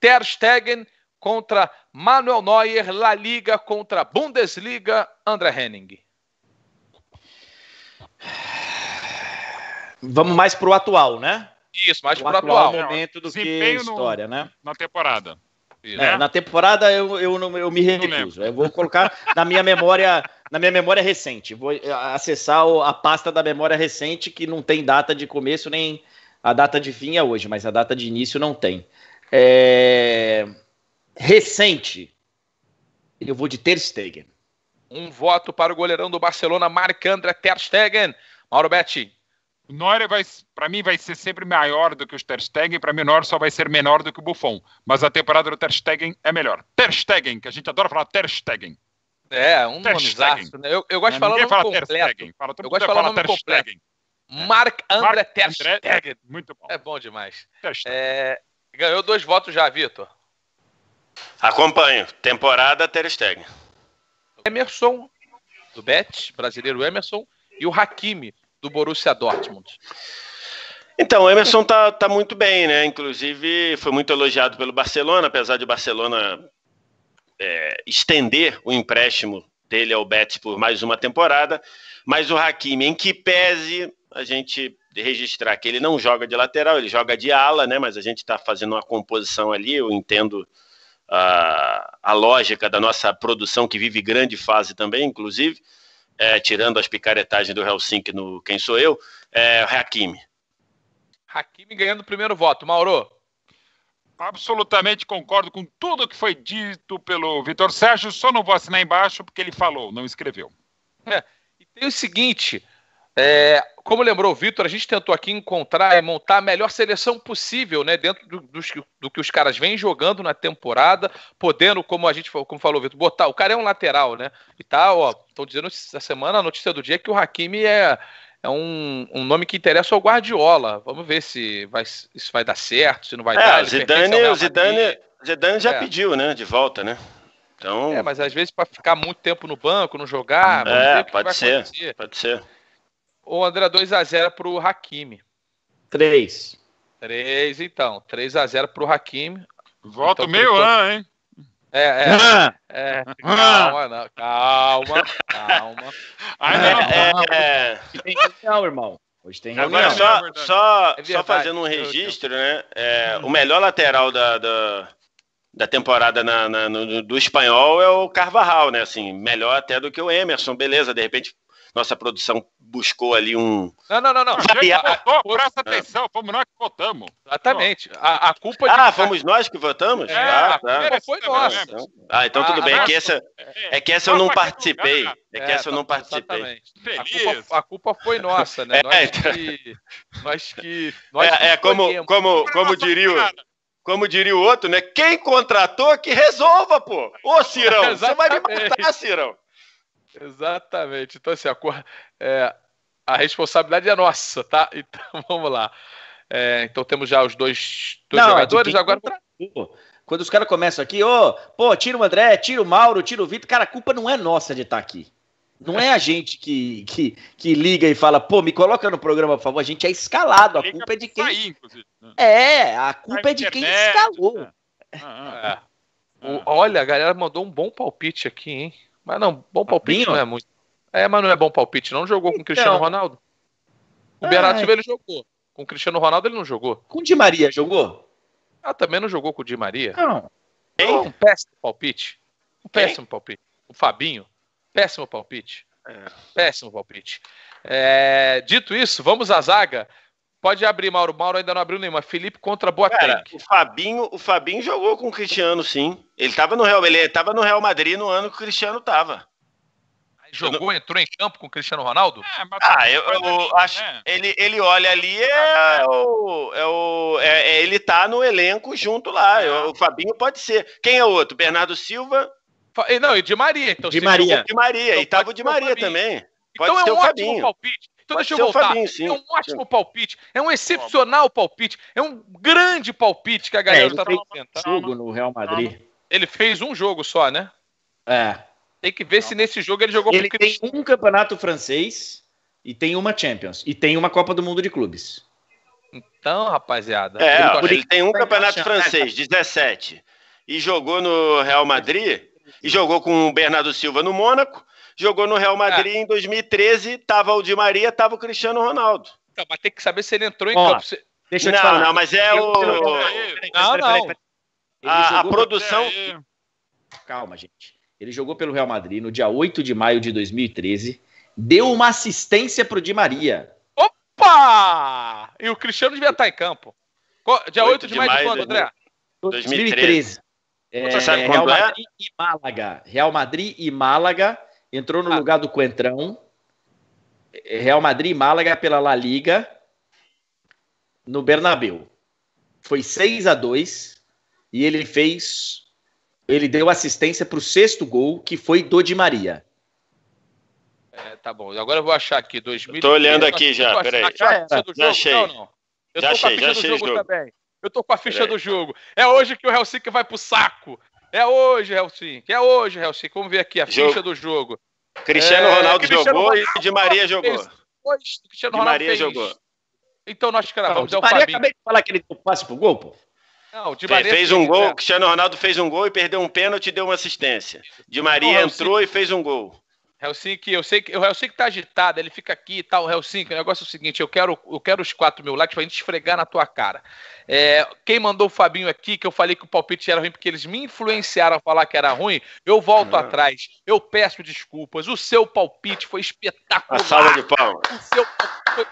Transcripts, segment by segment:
Ter Stegen contra Manuel Neuer, La Liga contra Bundesliga, André Henning. Vamos mais para o atual, né? Isso, mais para o atual, atual. momento do que que história, né? Na temporada. Isso, é, né? Na temporada eu, eu, eu me recuso. Eu vou colocar na minha memória na minha memória recente. Vou acessar a pasta da memória recente que não tem data de começo nem a data de fim é hoje, mas a data de início não tem é, recente, eu vou de Ter Stegen. Um voto para o goleirão do Barcelona, Marc-André Ter Stegen. Mauro Betti. O Neuer, para mim, vai ser sempre maior do que o Ter Stegen. Para mim, o Neuer só vai ser menor do que o Buffon. Mas a temporada do Ter Stegen é melhor. Ter Stegen, que a gente adora falar Ter Stegen. É, um nomezaço. Né? Eu, eu gosto de falar nome fala completo. Ter Stegen. Fala, eu gosto de falar nome completo. Marc-André Ter Stegen. É muito bom. É bom demais. Ter Stegen. É... Ganhou dois votos já, Vitor. Acompanho. Temporada Ter Stegen. Emerson, do Bet, brasileiro Emerson, e o Hakimi, do Borussia Dortmund. Então, o Emerson tá, tá muito bem, né? Inclusive, foi muito elogiado pelo Barcelona, apesar de o Barcelona é, estender o empréstimo dele ao Bet por mais uma temporada. Mas o Hakimi, em que pese, a gente de registrar que ele não joga de lateral, ele joga de ala, né? Mas a gente está fazendo uma composição ali, eu entendo a, ah, a, lógica da nossa produção que vive grande fase também, inclusive, é, tirando as picaretagens do Helsinki no Quem Sou Eu, é Hakimi. Hakimi ganhando o primeiro voto. Mauro, absolutamente concordo com tudo que foi dito pelo Vitor Sérgio, só não vou assinar embaixo porque ele falou, não escreveu. É, e tem o seguinte, é, como lembrou o Vitor, a gente tentou aqui encontrar e montar a melhor seleção possível, né? Dentro do, do, do que os caras vêm jogando na temporada, podendo, como a gente como falou, Vitor, botar. O cara é um lateral, né? E tá, ó, estão dizendo essa semana, a notícia do dia é que o Hakimi é, é um, um nome que interessa ao Guardiola. Vamos ver se vai, isso vai dar certo, se não vai é, dar. Zidane, é o Zidane, Zidane já é. pediu, né? De volta, né? Então... É, mas às vezes para ficar muito tempo no banco, não jogar. É, pode ser, acontecer. pode ser. Ô, André, 2x0 pro Hakimi. 3. 3, então. 3x0 pro Hakimi. Volta então, meio ano, hein? É, é, é, calma, não, calma, calma. Ah, não, é, não, é, tem reunião, irmão. Hoje tem reunião. Agora, só, é só, é só fazendo um registro, né? Hum. O melhor lateral da, da, da temporada na, na, no, do espanhol é o Carvajal, né? Assim, melhor até do que o Emerson, beleza. De repente nossa produção buscou ali um. Não, não, não, não. Sabiá. Votou, presta atenção, fomos nós que votamos. Exatamente. A, a culpa de... Ah, fomos nós que votamos? É, ah, tá. foi é nossa. ah, então tudo ah, bem. É que essa, é. é que essa eu não participei. É que essa eu é, não tá- participei. Feliz. A culpa, foi nossa, né? Nós então. que. Nós que. Nós que é, como, como, como diria o como diria o outro, né? Quem contratou que resolva, pô. Ô, Cirão, você vai me matar, Cirão. Exatamente. Então, assim, a, é, a responsabilidade é nossa, tá? Então, vamos lá. É, então, temos já os dois, dois Não, é jogadores. Agora. Quando os caras começam aqui, ô, oh, pô, tira o André, tira o Mauro, tira o Vitor. Cara, a culpa não é nossa de estar tá aqui. Não é a gente que, que, que liga e fala, pô, me coloca no programa, por favor. A gente é escalado. A é né? é, culpa é de quem. Sair, é, a culpa é de quem escalou. É. Ah, ah, ah. O, olha, a galera mandou um bom palpite aqui, hein? Mas não, bom palpite Papinho? não é muito. É, mas não é bom palpite, não jogou então, com Cristiano Ronaldo. O Berati é. ele jogou. Com Cristiano Ronaldo ele não jogou. Com o Di Maria jogou? Ah, também não jogou com o Di Maria? Não. Então, um péssimo palpite. Um péssimo palpite. O Fabinho, péssimo palpite. É. Péssimo palpite. É, dito isso, vamos à zaga. Pode abrir, Mauro. Mauro ainda não abriu nenhuma. Felipe contra Boateng. o Fabinho, o Fabinho jogou com o Cristiano, sim. Ele estava no Real, ele tava no Real Madrid no ano que o Cristiano estava. Jogou, não... entrou em campo com o Cristiano Ronaldo? É, ah, eu, eu, acho. Né? Ele, ele olha ali, é, é o. É o é, é, ele tá no elenco junto lá. É. O Fabinho pode ser. Quem é o outro? Bernardo Silva? Não, e de Maria. Então, de Maria. De Maria. Então, e tava o de Maria também. Então pode então é um ótimo palpite. Então deixa eu voltar. Fabinho, sim, é um ótimo sim. palpite, é um excepcional palpite, é um grande palpite que a é, galera é, tá jogo no Real Madrid. Ele fez um jogo só, né? É. Tem que ver não. se nesse jogo ele jogou. Ele pro... tem um campeonato francês e tem uma Champions e tem uma Copa do Mundo de clubes. Então, rapaziada. É, ele, ele tem um campeonato francês, 17, e jogou no Real Madrid e jogou com o Bernardo Silva no Mônaco jogou no Real Madrid é. em 2013, tava o Di Maria, tava o Cristiano Ronaldo. Então, mas tem que saber se ele entrou em campo. Deixa eu não, te falar. Não, mas é o. Não, não. A, a produção. Calma, gente. Ele jogou pelo Real Madrid no dia 8 de maio de 2013, deu uma assistência pro Di Maria. Opa! E o Cristiano devia estar em campo. Dia 8, 8 de, de maio de quando, André? 2013. 2013. É, Real é? Madrid é? e Málaga. Real Madrid e Málaga. Entrou no ah. lugar do Coentrão. Real Madrid e Málaga pela La Liga no Bernabeu. Foi 6 a 2 e ele fez. Ele deu assistência para o sexto gol, que foi do Di Maria. É, tá bom. Agora eu vou achar aqui. 2000, tô olhando aqui já, peraí. Já, já achei. Não, não. Eu já achei, já achei o jogo. Eu tô com a ficha peraí. do jogo. É hoje que o Helsinki vai pro saco. É hoje, Helsinki. É hoje, Helsinki. Vamos ver aqui a jogo. ficha do jogo. Cristiano é, Ronaldo Cristiano jogou Ronaldo e Di Maria jogou. Pois, Cristiano Ronaldo Maria fez. jogou. Então nós cravamos. Não, é o Maria Fabinho. acabei de falar que ele passe pro gol, pô. Não, Di Maria fez, fez um gol, é. Cristiano Ronaldo fez um gol e perdeu um pênalti e deu uma assistência. Di Maria não, entrou e fez um gol. Helsinki, eu sei que o Helsinki tá agitado, ele fica aqui e tá, tal. Helsinki, o negócio é o seguinte: eu quero, eu quero os 4 mil likes tipo, pra gente esfregar na tua cara. É, quem mandou o Fabinho aqui, que eu falei que o palpite era ruim porque eles me influenciaram a falar que era ruim, eu volto é. atrás, eu peço desculpas. O seu palpite foi espetacular. A sala de pau. O seu palpite foi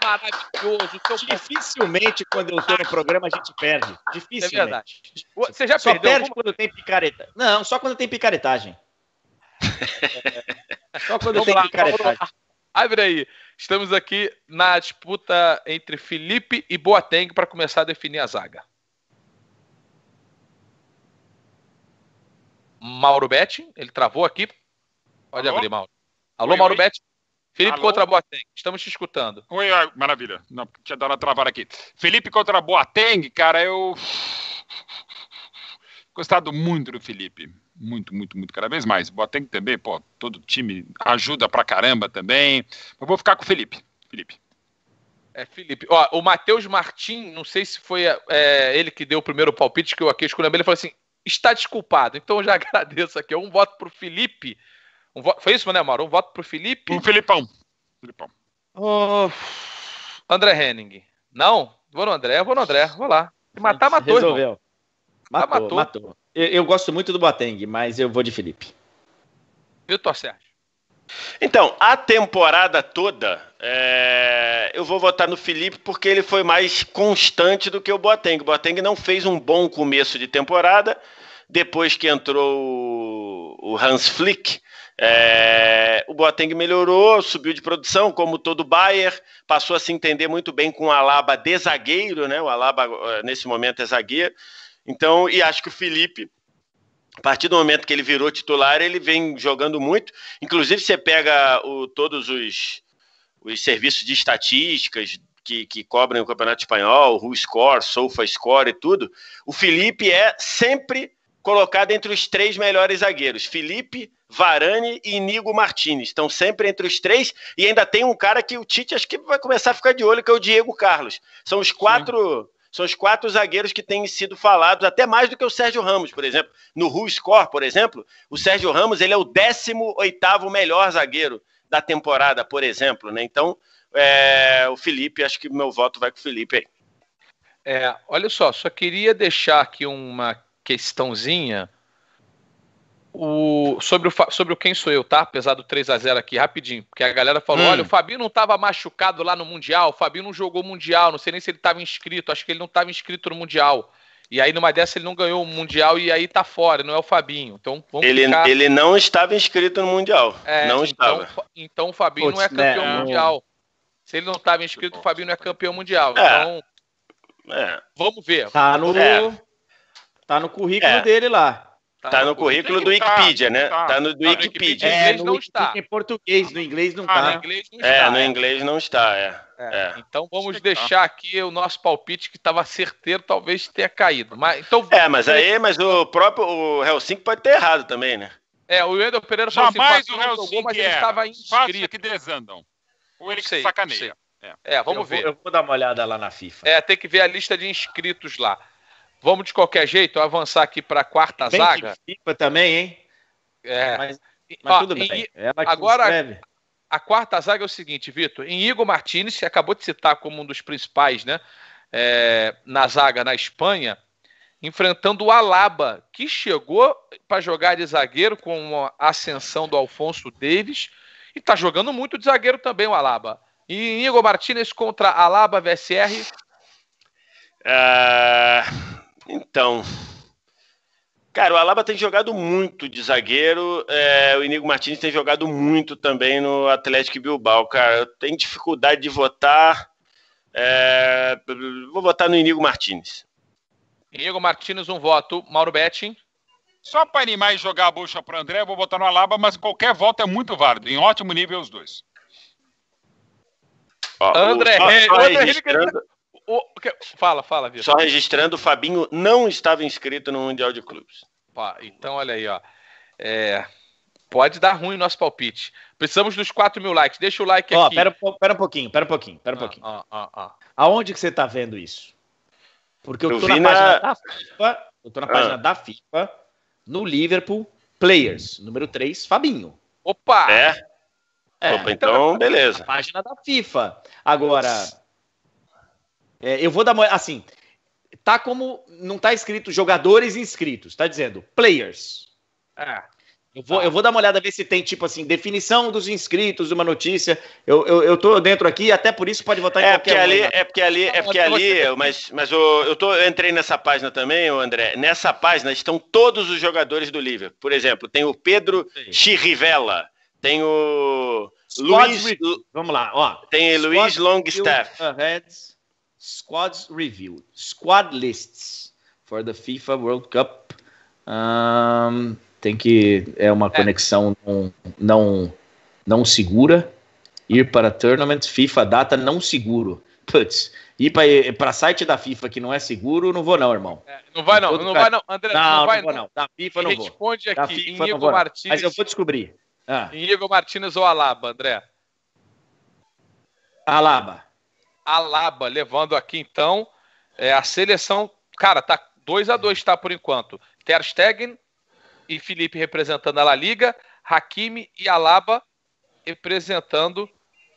maravilhoso. Dificilmente, quando eu estou no programa, a gente perde. É Dificilmente. É verdade. Você já só perdeu? Só perde alguma... quando tem picareta. Não, só quando tem picaretagem. É só quando tem que Abre ah, aí. Estamos aqui na disputa entre Felipe e Boateng para começar a definir a zaga. Mauro Betti, ele travou aqui. Pode Alô? abrir, Mauro. Alô, oi, Mauro oi. Felipe Alô? contra Boateng, estamos te escutando. Oi, oi. maravilha. Não, tinha dado uma travada aqui. Felipe contra Boateng, cara, eu. Gostado muito do Felipe muito, muito, muito, cada vez mais. Boateng também, pô, todo time ajuda pra caramba também. Eu vou ficar com o Felipe. Felipe. É, Felipe. Ó, o Matheus Martim, não sei se foi é, ele que deu o primeiro palpite que eu aqui escolhi, ele falou assim: está desculpado. Então eu já agradeço aqui. Um voto pro Felipe. Um voto, foi isso, né Mauro? Um voto pro Felipe. Um Felipão. Felipão. Oh, André Henning. Não? Vou no André, vou no André, vou lá. Se matar, matou. Resolveu. Irmão. Tá, matou, matou. matou. Eu, eu, gosto muito do Boateng, mas eu vou de Felipe. Vitor Sérgio. Então, a temporada toda, é... eu vou votar no Felipe porque ele foi mais constante do que o Boateng. O Boateng não fez um bom começo de temporada. Depois que entrou o Hans Flick, é, o Boateng melhorou, subiu de produção, como todo Bayer, passou a se entender muito bem com o Alaba de zagueiro, né? O Alaba eh, nesse momento é zagueiro. Então, e acho que o Felipe, a partir do momento que ele virou titular, ele vem jogando muito. Inclusive, você pega o, todos os, os serviços de estatísticas que, que cobrem o Campeonato Espanhol, o Score, Sofa Score e tudo. O Felipe é sempre colocado entre os três melhores zagueiros. Felipe, Varane e Inigo Martinez. Estão sempre entre os três. E ainda tem um cara que o Tite acho que vai começar a ficar de olho, que é o Diego Carlos. São os quatro. Sim são os quatro zagueiros que têm sido falados, até mais do que o Sérgio Ramos, por exemplo. No Who Score, por exemplo, o Sérgio Ramos ele é o 18 oitavo melhor zagueiro da temporada, por exemplo. Né? Então, é, o Felipe, acho que meu voto vai com o Felipe aí. É, olha só, só queria deixar aqui uma questãozinha o, sobre, o, sobre o Quem Sou Eu, tá? Apesar do 3 a 0 aqui, rapidinho. Porque a galera falou: hum. olha, o Fabinho não estava machucado lá no Mundial, o Fabinho não jogou Mundial, não sei nem se ele estava inscrito, acho que ele não estava inscrito no Mundial. E aí, numa dessa, ele não ganhou o Mundial e aí tá fora, não é o Fabinho. Então, vamos ele, ficar... ele não estava inscrito no Mundial. É, não então, estava. Então, então o Fabinho não é campeão né, mundial. Se ele não estava inscrito, o Fabinho não é campeão mundial. É. Então, é. vamos ver. Tá no, é. tá no currículo é. dele lá. Tá, tá no, no currículo do Wikipedia, tá, né? Tá, tá no do tá Wikipedia. É, no não está. Em português, no inglês não ah, tá. é, está. é, no inglês não está, é. é. é. Então vamos deixar aqui o nosso palpite que estava certeiro, talvez tenha caído. Mas, então, é, mas aí, mas o próprio o Helsinki pode ter errado também, né? É, o Wendel Pereira falou Jamais assim, o Helsinki jogou, mas ele é. estava inscrito. que desandam. o ele sei, que sacaneia. É. é, vamos eu ver. eu vou dar uma olhada lá na FIFA. É, tem que ver a lista de inscritos lá. Vamos de qualquer jeito avançar aqui para a quarta bem zaga. Que também, hein? É. Mas, mas Ó, tudo bem. Ela que agora a quarta zaga é o seguinte, Vitor. Em Igor Martinez, que acabou de citar como um dos principais, né? É, na zaga na Espanha, enfrentando o Alaba, que chegou para jogar de zagueiro com a ascensão do Alfonso Davis e está jogando muito de zagueiro também o Alaba. E Igor Martinez contra Alaba VSR. É... Então, Cara, o Alaba tem jogado muito de zagueiro, é, o Inigo Martins tem jogado muito também no Atlético Bilbao, cara. Eu tenho dificuldade de votar. É, vou votar no Inigo Martins. Inigo Martins, um voto. Mauro Betting. Só para animar e jogar a bucha para André, eu vou votar no Alaba, mas qualquer voto é muito válido. Em ótimo nível, os dois. Ó, André, o... André, André, André, o... Fala, fala, Vitor. Só registrando, o Fabinho não estava inscrito no Mundial de Clubes. então, olha aí, ó. É... Pode dar ruim o nosso palpite. Precisamos dos 4 mil likes. Deixa o like ó, aqui. Pera, pera um pouquinho, pera um pouquinho, pera um ah, pouquinho. Ah, ah, ah. Aonde que você está vendo isso? Porque eu, eu tô na, na página da FIFA, eu tô na página da FIFA, no Liverpool, Players, número 3, Fabinho. Opa! É? é Opa, então, então, beleza. página da FIFA. Agora, é, eu vou dar assim, tá como não tá escrito jogadores inscritos, tá dizendo players. É, eu vou, tá. eu vou dar uma olhada ver se tem, tipo assim, definição dos inscritos, uma notícia. Eu, eu, eu tô dentro aqui, até por isso pode votar em é qualquer porque ali, né? É porque ali, é porque ali, mas, mas eu, eu, tô, eu entrei nessa página também, André. Nessa página estão todos os jogadores do Liverpool. Por exemplo, tem o Pedro Chirivella, tem o Luiz... Vamos lá, ó. Tem o Luiz Longstaff. Hill, squads review, squad lists for the FIFA World Cup. Um, tem que é uma é. conexão não, não não segura. Ir para tournament FIFA data não seguro. Putz, ir para site da FIFA que não é seguro, não vou não, irmão. É, não vai não, não vai não, André, não, não, vai não. não. Da FIFA não responde vou. Responde aqui, FIFA, não Martins. Mas eu vou descobrir. Ah. Inigo Martins ou Alaba, André? Alaba. Alaba, levando aqui então é, a seleção. Cara, tá 2 a 2 tá por enquanto. Ter Stegen e Felipe representando a La Liga, Hakimi e Alaba representando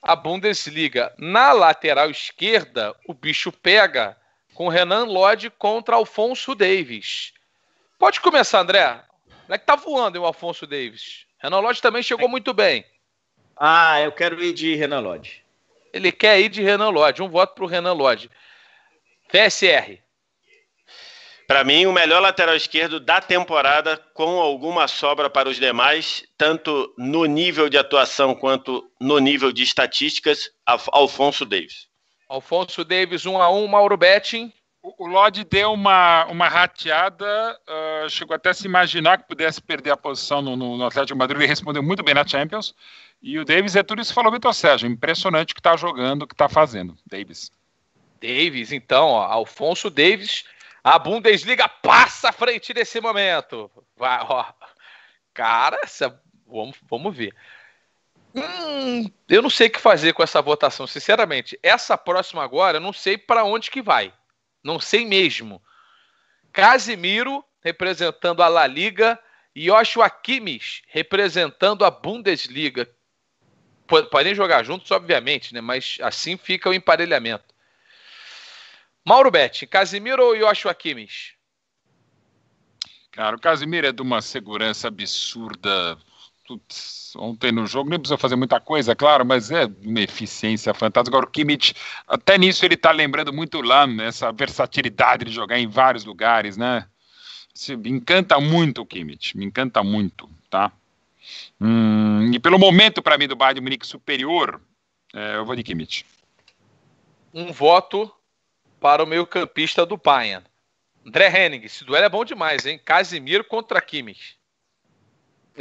a Bundesliga. Na lateral esquerda, o bicho pega com Renan Lodge contra Alfonso Davis. Pode começar, André. Como é que tá voando hein, o Alfonso Davis? Renan Lodge também chegou é. muito bem. Ah, eu quero ir de Renan Lodge. Ele quer ir de Renan Lodge. Um voto para o Renan Lodge. PSR. Para mim, o melhor lateral esquerdo da temporada, com alguma sobra para os demais, tanto no nível de atuação quanto no nível de estatísticas, Alfonso Davis. Alfonso Davis, 1 um a 1 um, Mauro Betting. O, Lodi Lodge deu uma, uma rateada, uh, chegou até a se imaginar que pudesse perder a posição no, no, Atlético Madrid, ele respondeu muito bem na Champions. E o Davis é tudo isso que falou Vitor Sérgio. Impressionante o que está jogando, o que está fazendo. Davis. Davis, então, ó, Alfonso Davis, a Bundesliga passa à frente nesse momento. Vai, ó. Cara, essa... vamos, vamos ver. Hum, eu não sei o que fazer com essa votação, sinceramente. Essa próxima agora, eu não sei para onde que vai. Não sei mesmo. Casimiro representando a La Liga e Joshua Kimmich representando a Bundesliga. Podem jogar juntos, obviamente, né? mas assim fica o emparelhamento. Mauro Betti, Casimiro ou Joshua Kimmich? Cara, o Casimiro é de uma segurança absurda putz, ontem no jogo, nem precisou fazer muita coisa, claro, mas é uma eficiência fantástica. Agora o Kimmich, até nisso ele está lembrando muito lá, né, essa versatilidade de jogar em vários lugares, né? Se, me encanta muito o Kimmich, me encanta muito, tá? Hum, e pelo momento, para mim, do Bayern de Munique superior, é, eu vou de Kimmich. Um voto para o meio-campista do Bayern. André Henning, esse duelo é bom demais, hein? Casimiro contra Kimmich.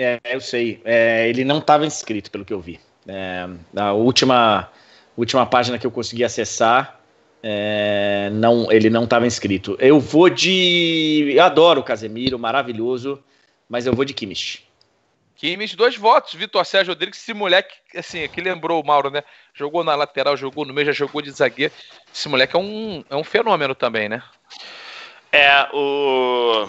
É, eu sei. É, ele não estava inscrito, pelo que eu vi. É, na última, última página que eu consegui acessar, é, não, ele não estava inscrito. Eu vou de. Eu adoro o Casemiro, maravilhoso, mas eu vou de Kimish. Kimish, dois votos. Vitor Sérgio Rodrigues, esse moleque, assim, é que lembrou o Mauro, né? Jogou na lateral, jogou no meio, já jogou de zagueiro. Esse moleque é um, é um fenômeno também, né? É, o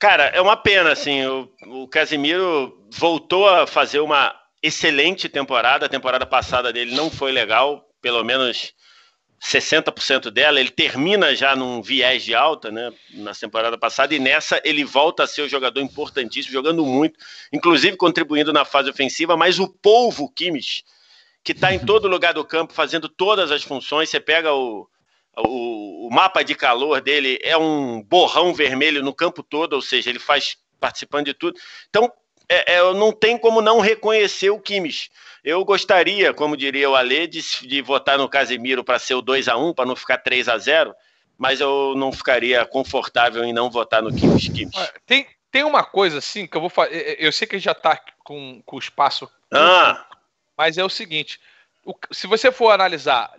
Cara, é uma pena, assim, o, o Casimiro voltou a fazer uma excelente temporada, a temporada passada dele não foi legal, pelo menos 60% dela, ele termina já num viés de alta, né, na temporada passada, e nessa ele volta a ser um jogador importantíssimo, jogando muito, inclusive contribuindo na fase ofensiva, mas o povo Kimish, que está em todo lugar do campo, fazendo todas as funções, você pega o, o, o, mapa de calor dele é um borrão vermelho no campo todo, ou seja, ele faz participando de tudo. Então, é, é, não tem como não reconhecer o Kimmich. Eu gostaria, como diria o Alê, de, de votar no Casemiro para ser o 2 a 1 para não ficar 3 a 0 mas eu não ficaria confortável em não votar no Kimmich. Kimmich. Tem, tem uma coisa, assim, que eu vou fazer. É, é, eu sei que já está com o espaço. Ah. Mas é o seguinte: o, se você for analisar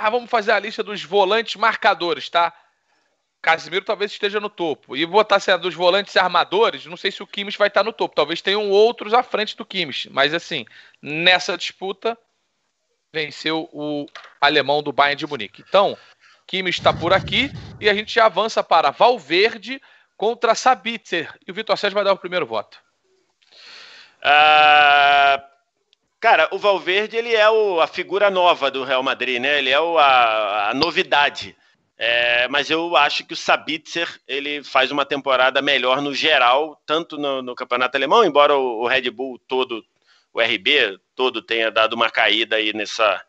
ah, vamos fazer a lista dos volantes marcadores, tá? Casimiro talvez esteja no topo. E botar assim, dos volantes armadores, não sei se o Kimmich vai estar no topo. Talvez tenham outros à frente do Kimmich. Mas assim, nessa disputa, venceu o alemão do Bayern de Munique. Então, Kimmich está por aqui e a gente já avança para Valverde contra Sabitzer. E o Vitor Sérgio vai dar o primeiro voto. Uh, Cara, o Valverde ele é o, a figura nova do Real Madrid, né? Ele é o, a, a novidade. É, mas eu acho que o Sabitzer ele faz uma temporada melhor no geral, tanto no, no campeonato alemão, embora o, o, Red Bull todo, o RB todo tenha dado uma caída aí nessa,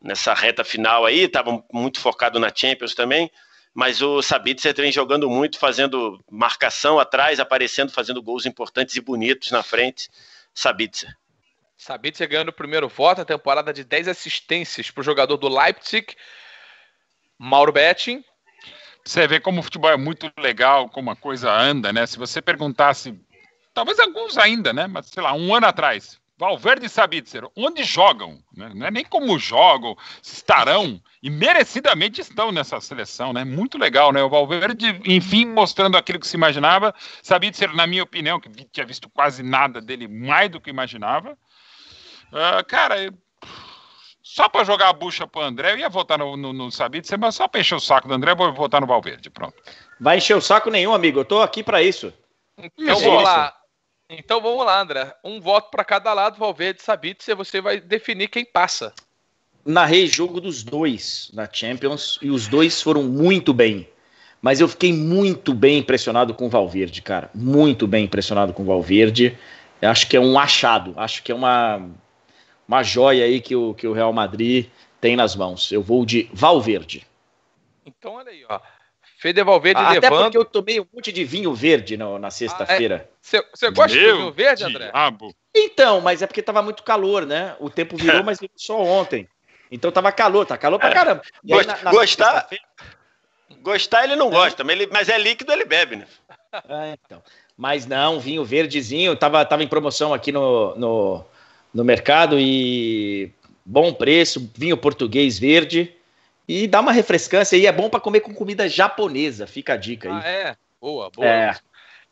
nessa reta final aí, estava muito focado na Champions também. Mas o Sabitzer vem jogando muito, fazendo marcação atrás, aparecendo, fazendo gols importantes e bonitos na frente. Sabitzer. Sabitzer ganhando o primeiro voto, a temporada de 10 assistências para o jogador do Leipzig, Mauro Betting. Você vê como o futebol é muito legal, como a coisa anda, né? Se você perguntasse, talvez alguns ainda, né? Mas sei lá, um ano atrás, Valverde e Sabitzer, onde jogam? Né? Não é nem como jogam, estarão e merecidamente estão nessa seleção, né? Muito legal, né? O Valverde, enfim, mostrando aquilo que se imaginava. Sabitzer, na minha opinião, que tinha visto quase nada dele mais do que imaginava. Uh, cara, só para jogar a bucha pro André, eu ia votar no, no, no Sabitzer, mas só pra encher o saco do André, eu vou votar no Valverde, pronto. Vai encher o saco nenhum, amigo, eu tô aqui para isso. Então é isso. vamos lá. Então vamos lá, André. Um voto para cada lado, Valverde e Sabitzer, você vai definir quem passa. Narrei jogo dos dois na Champions e os dois foram muito bem. Mas eu fiquei muito bem impressionado com o Valverde, cara. Muito bem impressionado com o Valverde. Eu acho que é um achado, acho que é uma uma joia aí que o, que o Real Madrid tem nas mãos. Eu vou de Valverde. Então, olha aí, ó. Fede Valverde ah, levando. Até porque eu tomei um monte de vinho verde no, na sexta-feira. Você ah, é. gosta Meu de vinho verde, André? Diabo. Então, mas é porque tava muito calor, né? O tempo virou, mas só ontem. Então tava calor, tá calor pra é. caramba. E Gost, aí, na, na gostar, gostar ele não é. gosta, mas, ele, mas é líquido ele bebe, né? Ah, então. Mas não, vinho verdezinho, tava, tava em promoção aqui no, no, no mercado e bom preço, vinho português verde e dá uma refrescância e é bom para comer com comida japonesa, fica a dica aí. Ah, é, boa, boa. É,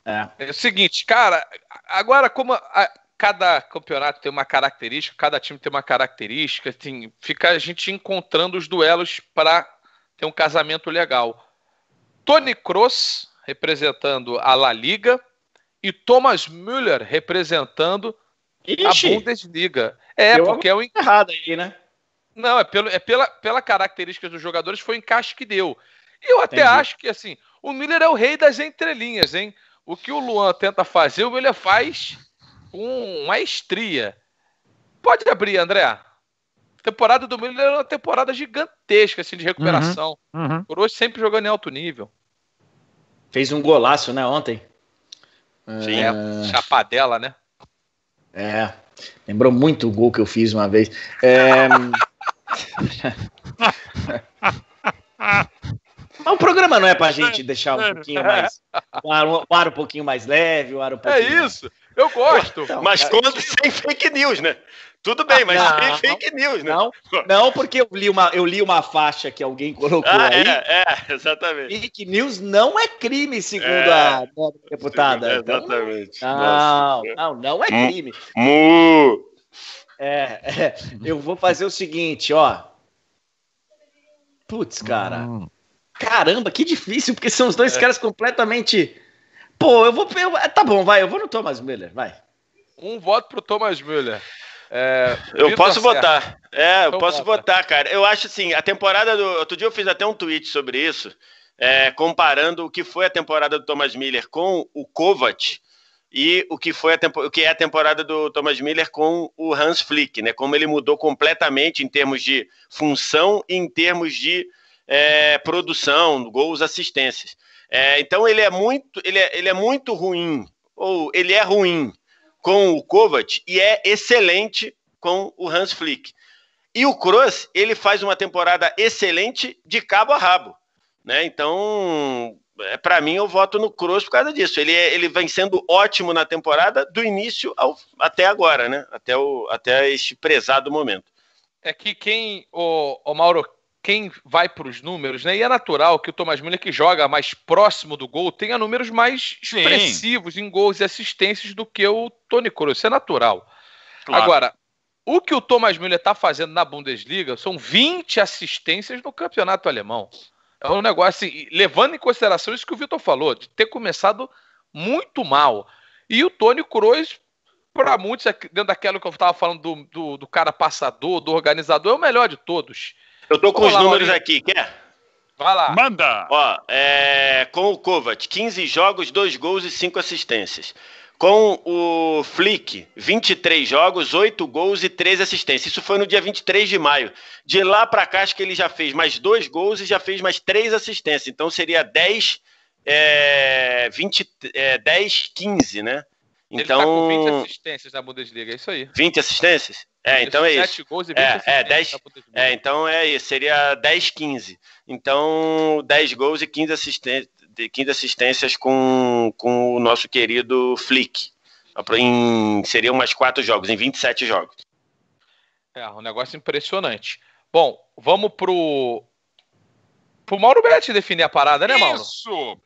é. é o seguinte, cara, agora como a, cada campeonato tem uma característica, cada time tem uma característica, assim, fica a gente encontrando os duelos para ter um casamento legal. Tony Kroos representando a La Liga e Thomas Müller representando Ixi, a bunda É, porque é o. Um... errado aí, né? Não, é, pelo, é pela, pela característica dos jogadores, foi o encaixe que deu. E eu até Entendi. acho que, assim, o Miller é o rei das entrelinhas, hein? O que o Luan tenta fazer, o Miller faz com maestria. Pode abrir, André. A temporada do Miller é uma temporada gigantesca, assim, de uhum, recuperação. Uhum, uhum. Por hoje, sempre jogando em alto nível. Fez um golaço, né, ontem? Sim, é, é... chapadela, né? É. Lembrou muito o gol que eu fiz uma vez. É... o programa não é pra gente deixar um pouquinho mais. O ar, o ar um pouquinho mais leve, o ar um é pouquinho. É isso! Mais... Eu gosto. Então, mas cara, quando sem fake news, né? Tudo bem, mas não, sem fake news, né? Não, não porque eu li, uma, eu li uma faixa que alguém colocou ah, aí. É, é, exatamente. Fake news não é crime, segundo é, a deputada. Segundo, exatamente. Não, Nossa. não, não é crime. Mu! É, é, eu vou fazer o seguinte, ó. Putz, cara. Hum. Caramba, que difícil, porque são os dois é. caras completamente Pô, eu vou. Eu, é, tá bom, vai, eu vou no Thomas Müller, vai. Um voto pro Thomas Müller. É, eu posso votar. É, eu então posso votar, cara. Eu acho assim, a temporada do. Outro dia eu fiz até um tweet sobre isso, é, comparando o que foi a temporada do Thomas Miller com o Kovac e o que foi a tempo, o que é a temporada do Thomas Miller com o Hans Flick, né? Como ele mudou completamente em termos de função e em termos de é, produção, gols, assistências. É, então ele é muito, ele é, ele é muito ruim, ou ele é ruim com o Kovac e é excelente com o Hans Flick. E o Kroos, ele faz uma temporada excelente de cabo a rabo, né? Então, é, para mim, eu voto no Kroos por causa disso. Ele, é, ele vem sendo ótimo na temporada do início ao, até agora, né? Até, o, até este prezado momento. É que quem, o, o Mauro, quem vai para os números, né? E é natural que o Thomas Müller, que joga mais próximo do gol, tenha números mais Sim. expressivos em gols e assistências do que o Tony Kroos. Isso é natural. Claro. Agora, o que o Thomas Müller está fazendo na Bundesliga são 20 assistências no campeonato alemão. É um negócio assim, levando em consideração isso que o Vitor falou, de ter começado muito mal. E o Tony Kroos, para muitos, é dentro daquilo que eu estava falando do, do, do cara passador, do organizador, é o melhor de todos. Eu tô com os números aqui, quer? Vai lá. Manda! Ó, é, com o Kovac, 15 jogos, 2 gols e 5 assistências. Com o Flick, 23 jogos, 8 gols e 3 assistências. Isso foi no dia 23 de maio. De lá para cá, acho que ele já fez mais 2 gols e já fez mais 3 assistências. Então seria 10, é, 20, é, 10 15, né? Então, ele tá com 20 então, assistências na Bundesliga, é isso aí. 20 assistências? É, então é isso. Gols e é, é, 10, tá é, então é isso. Seria 10, 15. Então, 10 gols e 15 assistências, 15 assistências com, com o nosso querido Flick. Em, seriam umas 4 jogos, em 27 jogos. É, um negócio impressionante. Bom, vamos pro. Pro Mauro Betti definir a parada, né, Mauro? Isso!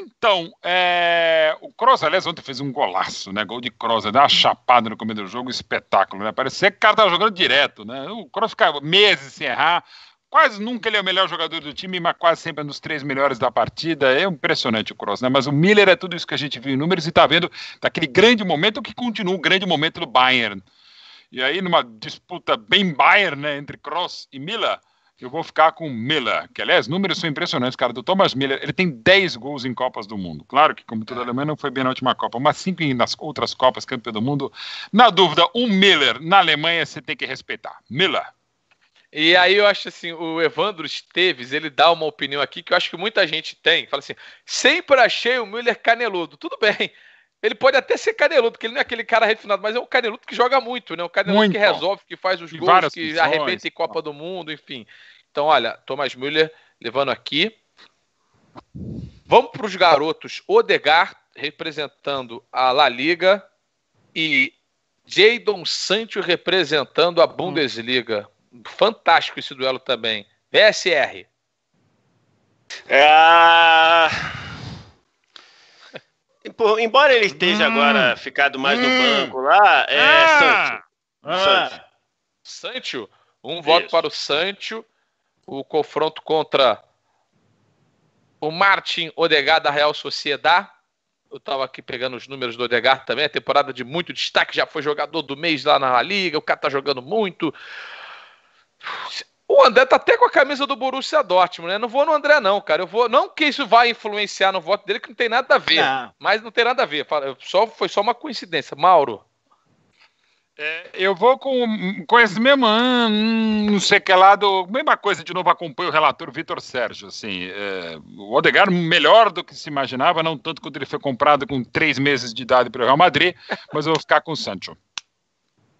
Então, é... o Kroos, aliás, ontem fez um golaço, né? Gol de Kroos, né? dá uma chapada no começo do jogo, espetáculo, né? Parecia que o cara tava tá jogando direto, né? O Kroos ficava meses sem errar, quase nunca ele é o melhor jogador do time, mas quase sempre é um dos três melhores da partida. É impressionante o Cross, né? Mas o Miller é tudo isso que a gente viu em números e está vendo daquele grande momento que continua o grande momento do Bayern. E aí, numa disputa bem Bayern, né, entre Cross e Miller, eu vou ficar com Miller, que aliás, números são impressionantes, cara. Do Thomas Miller, ele tem 10 gols em Copas do Mundo. Claro que, como toda a é. Alemanha, não foi bem na última Copa, mas 5 nas outras Copas, campeão do mundo. Na dúvida, um Miller na Alemanha você tem que respeitar. Miller. E aí eu acho assim, o Evandro Esteves, ele dá uma opinião aqui que eu acho que muita gente tem. Fala assim, sempre achei o Müller caneludo. Tudo bem, ele pode até ser caneludo, porque ele não é aquele cara refinado, mas é um caneludo que joga muito, né? Um caneludo muito. que resolve, que faz os gols, que arrebenta em Copa do Mundo, enfim. Então, olha, Thomas Müller levando aqui. Vamos para os garotos. Odegar, representando a La Liga, e Jadon Sancho representando a hum. Bundesliga. Fantástico esse duelo também. VSR. É embora ele esteja hum. agora ficado mais hum. no banco lá, é ah. Sancho. Ah. Sancho. Um Isso. voto para o Sancho. O confronto contra o Martin Odegaard da Real Sociedad. Eu estava aqui pegando os números do Odegaard também. A temporada de muito destaque. Já foi jogador do mês lá na Liga. O cara está jogando muito. O André tá até com a camisa do Borussia Dortmund, né? Não vou no André, não, cara. Eu vou. Não que isso vai influenciar no voto dele, que não tem nada a ver. Não. Mas não tem nada a ver. Só, foi só uma coincidência. Mauro. É, eu vou com, com esse mesmo hum, não sei que lá Mesma coisa, de novo, acompanho o relator Vitor Sérgio. Assim, é, o Odegar, melhor do que se imaginava, não tanto quanto ele foi comprado com três meses de idade pelo Real Madrid, mas eu vou ficar com o Sancho.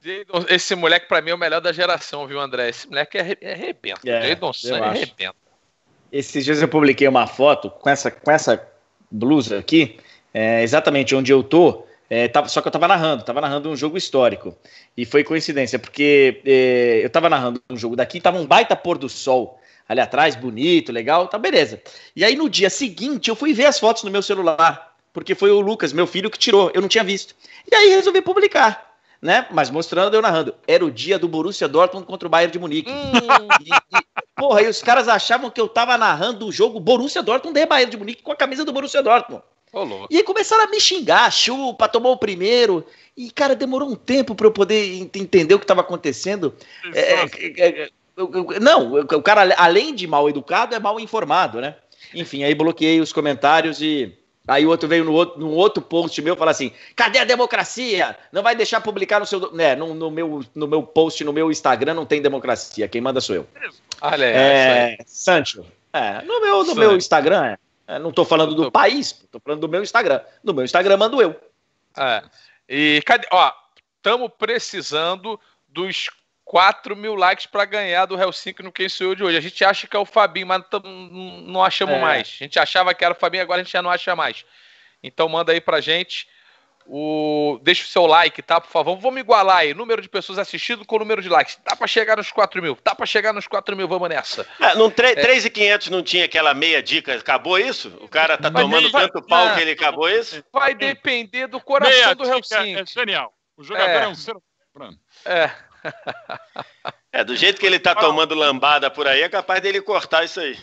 Jadon, esse moleque para mim é o melhor da geração, viu, André? Esse moleque é, é arrebenta. É, Jadon Sancho é arrebenta. Esses dias eu publiquei uma foto com essa, com essa blusa aqui, é, exatamente onde eu tô. É, tava, só que eu estava narrando, estava narrando um jogo histórico. E foi coincidência, porque é, eu estava narrando um jogo daqui, tava um baita pôr do sol ali atrás, bonito, legal, tá beleza. E aí no dia seguinte eu fui ver as fotos no meu celular, porque foi o Lucas, meu filho, que tirou, eu não tinha visto. E aí resolvi publicar né? Mas mostrando, eu narrando. Era o dia do Borussia Dortmund contra o Bayern de Munique. Hum. E, e, porra, e os caras achavam que eu tava narrando o jogo Borussia Dortmund e Bayern de Munique com a camisa do Borussia Dortmund. e aí começaram a me xingar, chupa, tomou o primeiro. E, cara, demorou um tempo para eu poder entender o que estava acontecendo. É, é, assim. é, é não, o cara, além de mal educado, é mal informado, né? Enfim, aí bloqueei os comentários e Aí o outro veio no outro, num outro post meu falou assim: cadê a democracia? Não vai deixar publicar no seu. Né, no, no, meu, no meu post, no meu Instagram, não tem democracia. Quem manda sou eu. Olha, é, é Sancho. É, no meu, no meu Instagram, é, é não estou falando do país, estou falando do meu Instagram. No meu Instagram mando eu. É. E cadê. Ó, estamos precisando dos 4 mil likes para ganhar do Helsinki no Quem Sou Eu de hoje. A gente acha que é o Fabinho, mas não achamos é. mais. A gente achava que era o Fabinho, agora a gente já não acha mais. Então manda aí pra gente. O... Deixa o seu like, tá? Por favor, vamos igualar aí. Número de pessoas assistindo com o número de likes. dá pra chegar nos 4 mil. Tá pra chegar nos 4 mil, vamos nessa. Ah, não, é. 3,500 é. não tinha aquela meia dica? Acabou isso? O cara tá tomando vai, tanto pau não, ah. que ele acabou isso? Vai depender do coração meia do Helsinki. É, é genial. O jogador é, é um ser humano. É. É, do jeito que ele tá tomando lambada por aí, é capaz dele cortar isso aí.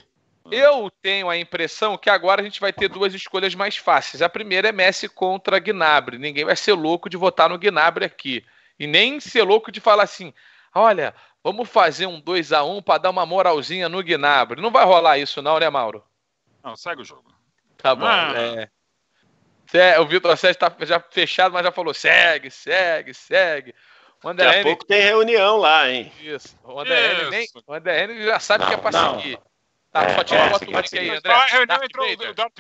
Eu tenho a impressão que agora a gente vai ter duas escolhas mais fáceis. A primeira é Messi contra Gnabry. Ninguém vai ser louco de votar no Gnabry aqui. E nem ser louco de falar assim: olha, vamos fazer um 2 a 1 para dar uma moralzinha no Gnabry. Não vai rolar isso, não, né, Mauro? Não, segue o jogo. Tá bom. Ah. É. o Vitor Sérgio tá já fechado, mas já falou: segue, segue, segue. O Daqui a N... pouco tem reunião lá, hein? Isso. O André nem... o já sabe não, que é pra não, seguir. Tá, é, só tirar é, uma turma aqui aí, André. A reunião Darth entrou Vader. o Darth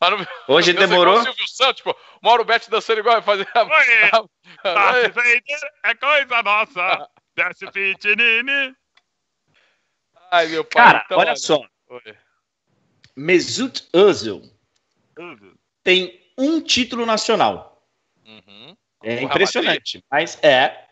Vader. Hoje demorou? Silvio Santos, pô. Mauro Betti dançando igual fazer a... Darth Vader é coisa nossa. Desce, Nini. Ai, meu pai. Cara, olha só. Oi. Mesut Özil uhum. tem um título nacional. Uhum. É impressionante, mas é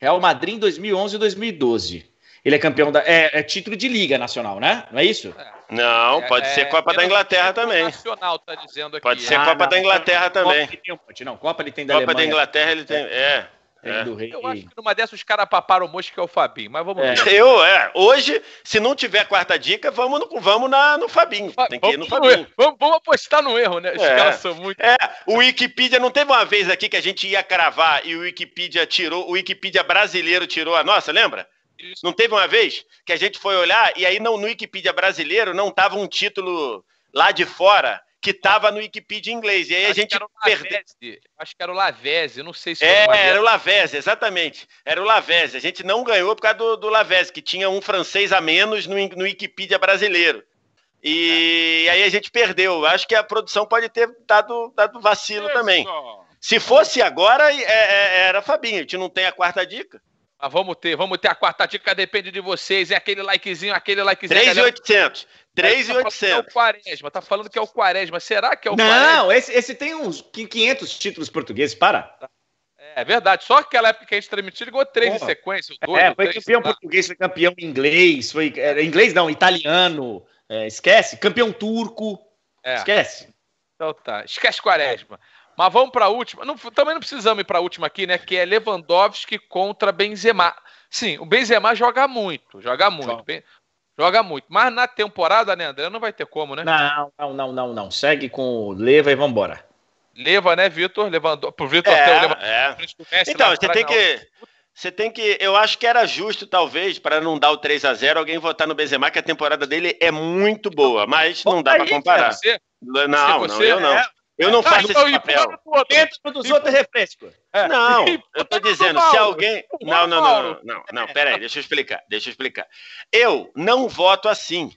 Real Madrid em 2011 e 2012. Ele é campeão da. É, é, título de Liga Nacional, né? Não é isso? É. Não, é, pode é, ser Copa da Inglaterra também. Nacional, tá dizendo aqui. Pode ser ah, Copa não, da Inglaterra não, também. Copa ele tem Não, Copa ele tem da Copa Alemanha. Copa da Inglaterra ele tem. É. é. É. Eu acho que numa dessas os caras paparam o moço que é o Fabinho, mas vamos é. ver. Eu, é. Hoje, se não tiver quarta dica, vamos no, vamos na, no Fabinho. Fa Tem que ir no Fabinho. vamos, vamos, apostar no erro, né? Os é. caras são muito. É, o Wikipedia, não teve uma vez aqui que a gente ia cravar e o Wikipedia tirou, o Wikipedia brasileiro tirou a nossa, lembra? Isso. Não teve uma vez que a gente foi olhar e aí não, no Wikipedia brasileiro não tava um título lá de fora que estava no Wikipedia em inglês. E aí acho a gente perdeu. Acho que era o Lavezzi, não sei se é, era. o Lavezzi, exatamente. Era o Lavezzi. A gente não ganhou por causa do, do Lavezzi, que tinha um francês a menos no, no Wikipedia brasileiro. E é. aí a gente perdeu. Acho que a produção pode ter dado, dado vacilo Isso. também. Se fosse agora, é, é, era Fabinho. A gente não tem a quarta dica. Ah, vamos ter, vamos ter a quarta dica, depende de vocês. É aquele likezinho, aquele likezinho. 3,800. 3,800. Tá, que é o Quaresma, tá falando que é o Quaresma. Será que é o não, Quaresma? Não, esse, esse tem uns 500 títulos portugueses, para. É verdade, só aquela época que a gente transmitiu, ligou três em sequência. Dois, é, foi três, campeão tá. português, foi campeão inglês, foi. É, inglês não, italiano. É, esquece. Campeão turco. É. Esquece. Então tá, esquece Quaresma. Mas vamos para a última. Não, também não precisamos ir para a última aqui, né? Que é Lewandowski contra Benzema. Sim, o Benzema joga muito, joga muito. Joga muito. Mas na temporada, né, André? Não vai ter como, né? Não, não, não, não. não. Segue com o Leva e vambora. Leva, né, Vitor? Levando... Pro Vitor é, até o Leva... é. Então, você tem que. Você tem que. Eu acho que era justo, talvez, para não dar o 3 a 0 alguém votar no Benzema, que a temporada dele é muito boa, mas não dá para comparar. Você, não, você, não, eu não. É, eu não faço esse papel. Dentro dos outros é, é. Não, eu estou dizendo, se alguém. Não, não, não, não, não, não, peraí, deixa eu explicar, deixa eu explicar. Eu não voto assim.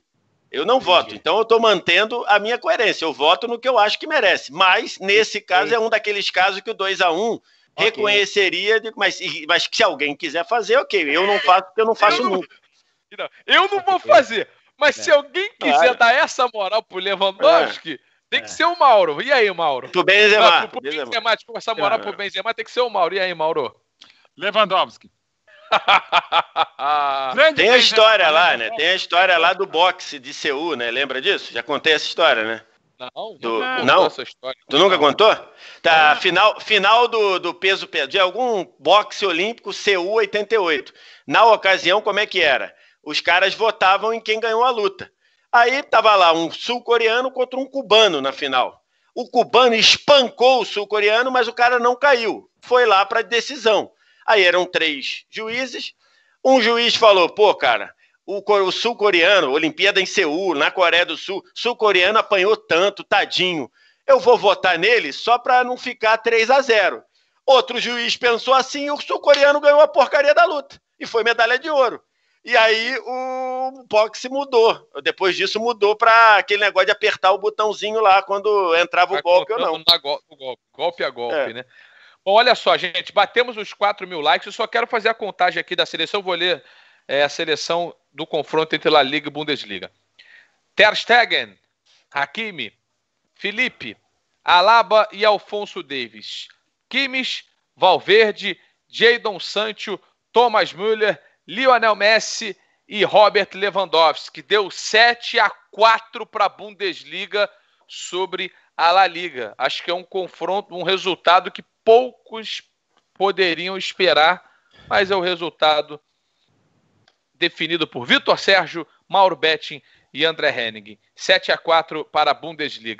Eu não Entendi. voto, então eu estou mantendo a minha coerência. Eu voto no que eu acho que merece. Mas, nesse caso, é um daqueles casos que o 2 a 1 reconheceria, mas, mas se alguém quiser fazer, ok. Eu não é. faço porque eu não faço nunca. eu não vou fazer. Mas é. se alguém quiser claro. dar essa moral pro é. Lewandowski, é. Tem é. que é. ser o Mauro. E aí, Mauro? Pro Benzema. Ah, pro, pro Benzema. Benzema. a essa moral é. pro Benzema tem que ser o Mauro. E aí, Mauro? Lewandowski. Tem a história lá, né? Tem a história lá do boxe de Seul, né? Lembra disso? Já contei essa história, né? Não, do, não. não? Essa história. Tu nunca contou? Tá, é. final, final do, do peso de algum boxe olímpico Seul 88. Na ocasião, como é que era? Os caras votavam em quem ganhou a luta. Aí tava lá um sul-coreano contra um cubano na final. O cubano espancou o sul-coreano, mas o cara não caiu. Foi lá para decisão. Aí eram três juízes. Um juiz falou: pô, cara, o, sul-coreano, Olimpíada em Seul, na Coreia do Sul, sul-coreano apanhou tanto, tadinho. Eu vou votar nele só para não ficar 3 a 0 Outro juiz pensou assim o sul-coreano ganhou a porcaria da luta. E foi medalha de ouro. E aí o box mudou. Depois disso mudou para aquele negócio de apertar o botãozinho lá quando entrava o tá golpe ou não. Go golpe, golpe a golpe, é. né? Bom, olha só, gente, batemos os 4 mil likes. Eu só quero fazer a contagem aqui da seleção. Vou ler é, a seleção do confronto entre La Liga e Bundesliga. Ter Stegen, Hakimi, Felipe, Alaba e Alfonso Davis. Kimes, Valverde, Jadon Sancho, Thomas Müller Lionel Messi e Robert Lewandowski. Deu 7 a 4 para a Bundesliga sobre a La Liga. Acho que é um confronto, um resultado que poucos poderiam esperar, mas é o resultado definido por Vitor Sérgio, Mauro Betting e André Henning. 7 a 4 para a Bundesliga.